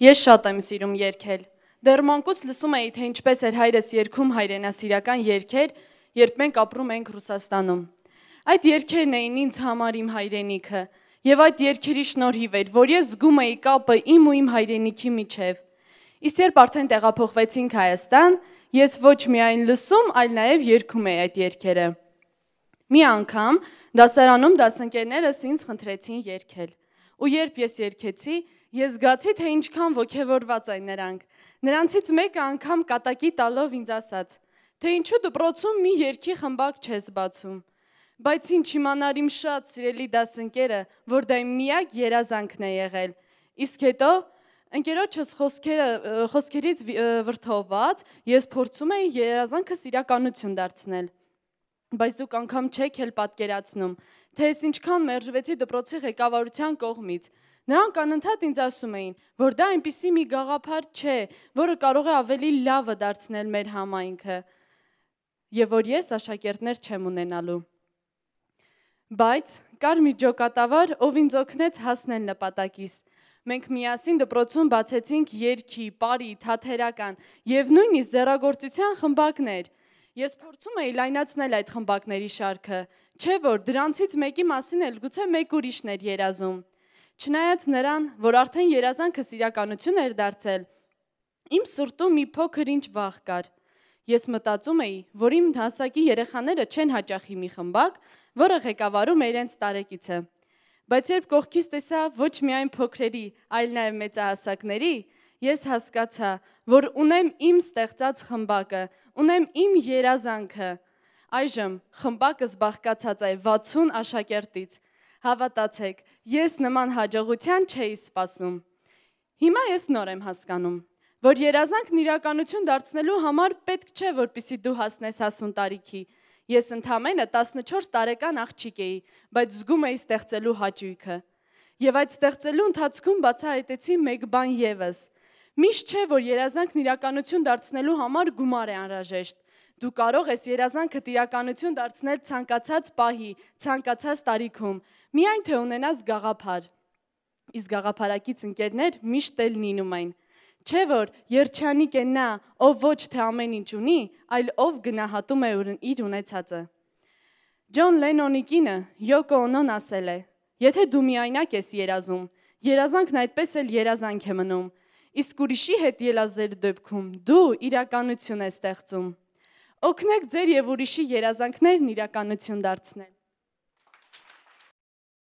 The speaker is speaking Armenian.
Ես շատ եմ սիրում երգել։ Դեռ մանկուց լսում էի, թե ինչպես էր հայրս երգում հայրենասիրական երգեր, երբ մենք ապրում ենք Ռուսաստանում։ Այդ երգերն էին ինձ համար իմ հայրենիքը, եւ այդ երգերի շնորհիվ էր, որ ես զգում էի կապը իմ ու իմ հայրենիքի միջև։ Իսկ երբ արդեն տեղափոխվեցինք Հայաստան, ես ոչ միայն լսում, այլ նաեւ երգում էի այդ երգերը։ Մի անգամ դասարանում դասընկերներս ինձ խնդրեցին երգել։ Ու երբ ես երգեցի, երգ Ես զգացի, թե ինչքան ողքեվորված են նրանք։ Նրանցից մեկը անգամ կատակի տալով ինձ ասաց. «Թե ինչու դպրոցում մի երկի խմբակ չես բացում»։ Բայց ինչ իմանար իմ շատ սիրելի դասընկերը, որ դա իմ միակ երազանքն է եղել։ Իսկ հետո Ընկերոջս խոսքերը խոսքերից վրթովված ես փորձում էի երազանքս իրականություն դարձնել։ Բայց դուք անգամ չեք էլ պատկերացնում, թե ես ինչքան մերժվեցի դպրոցի ղեկավարության կողմից։ Նրանք անընդհատ ինձ ասում էին, որ դա այնպիսի մի գաղափար չէ, որը կարող է ավելի լավը դարձնել մեր համայնքը, եւ որ ես աշակերտներ չեմ ունենալու։ Բայց կար մի ջոկատավար, ով ինձ օգնեց հասնել նպատակիս։ Մենք միասին դպրոցում բացեցինք երկի, պարի, թաթերական եւ նույնիսկ ձեռագործության խմբակներ։ Ես փորձում էի լայնացնել այդ խմբակների շարքը, չէ՞ որ դրանցից մեկի մասին էլ գուցե մեկ ուրիշներ երազում։ Չնայած նրան, որ արդեն երազանքս իրականություն էր դարձել, իմ սրտում մի փոքր ինչ վախ կար։ Ես մտածում էի, որ իմ հասակի երեխաները չեն հաճախի մի խմբակ, որը ղեկավարում է իրենց տարեկիցը։ Բայց երբ կողքից տեսա ոչ միայն փոքրերի, այլ նաև մեծահասակների, ես հասկացա, որ ունեմ իմ ստեղծած խմբակը, ունեմ իմ երազանքը։ Այժմ խմբակը զբաղկացած է 60 աշակերտից, Հավատացեք, ես նման հաջողության չէի սպասում։ Հիմա ես նոր եմ հասկանում, որ երազանքն իրականություն դարձնելու համար պետք չէ, որպիսի դու հասնես հասուն տարիքի։ Ես ընդամենը 14 տարեկան աղջիկ էի, բայց զգում էի ստեղծելու հաճույքը։ Եվ այդ ստեղծելու ընթացքում բացահայտեցի մեկ բան եւս։ Միշտ չէ, որ երազանքն իրականություն դարձնելու համար գումար է անհրաժեշտ դու կարող ես երազանքդ իրականություն դարձնել ցանկացած պահի, ցանկացած տարիքում։ Միայն թե ունենաս գաղափար։ Իսկ գաղափարակից ընկերներ միշտ էլ լինում են։ Չէ որ երջանիկ է նա, ով ոչ թե ամեն ինչ ունի, այլ ով գնահատում է իր ունեցածը։ Ջոն Լենոնի կինը Յոկո Օնոն ասել է. Եթե դու միայնակ ես երազում, երազանքն այդպես էլ երազանք է մնում։ Իսկ ուրիշի հետ ելազել դեպքում դու իրականություն ես ստեղծում։ Օգնեք ձեր եւ ուրիշի երազանքներն իրականություն դարձնել։